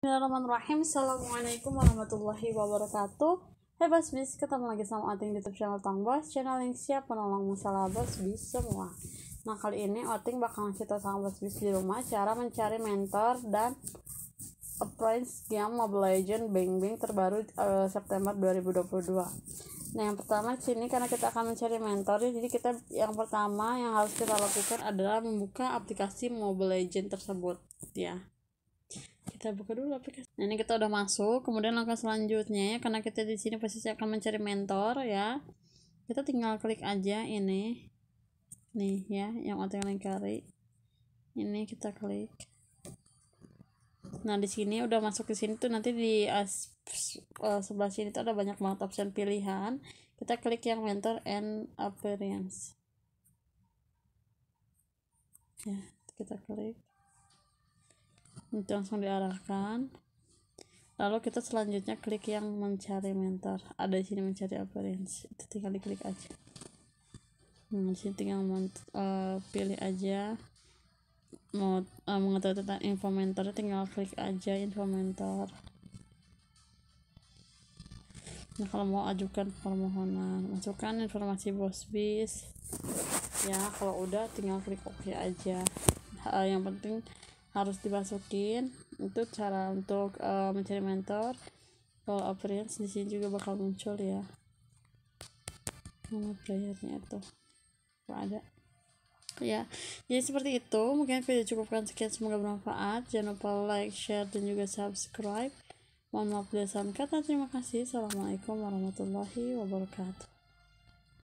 Bismillahirrahmanirrahim Assalamualaikum warahmatullahi wabarakatuh Hai Bos Bis, ketemu lagi sama Oting di channel Tong Bos Channel yang siap menolong masalah Bos Bis semua Nah kali ini Oting bakal ngasih tau sama Bos Bis di rumah Cara mencari mentor dan apprentice game Mobile Legends Bang Bang terbaru uh, September 2022 Nah yang pertama sini karena kita akan mencari mentor Jadi kita yang pertama yang harus kita lakukan adalah membuka aplikasi Mobile Legends tersebut ya kita buka dulu aplikasi. Nah, ini kita udah masuk, kemudian langkah selanjutnya ya karena kita di sini pasti akan mencari mentor ya. Kita tinggal klik aja ini. Nih ya, yang otak yang cari. Ini kita klik. Nah, di sini udah masuk ke sini tuh nanti di uh, sebelah sini tuh ada banyak banget option pilihan. Kita klik yang mentor and appearance. Ya, kita klik itu langsung diarahkan lalu kita selanjutnya klik yang mencari mentor ada di sini mencari appearance itu tinggal diklik aja nah sini tinggal uh, pilih aja mau uh, mengetahui tentang info mentor tinggal klik aja info mentor nah kalau mau ajukan permohonan masukkan informasi bos bis ya kalau udah tinggal klik ok aja uh, yang penting harus dimasukin itu cara untuk uh, mencari mentor kalau appearance di sini juga bakal muncul ya nama playernya itu ada ya jadi seperti itu mungkin video cukupkan sekian semoga bermanfaat jangan lupa like share dan juga subscribe mohon maaf bila kata terima kasih assalamualaikum warahmatullahi wabarakatuh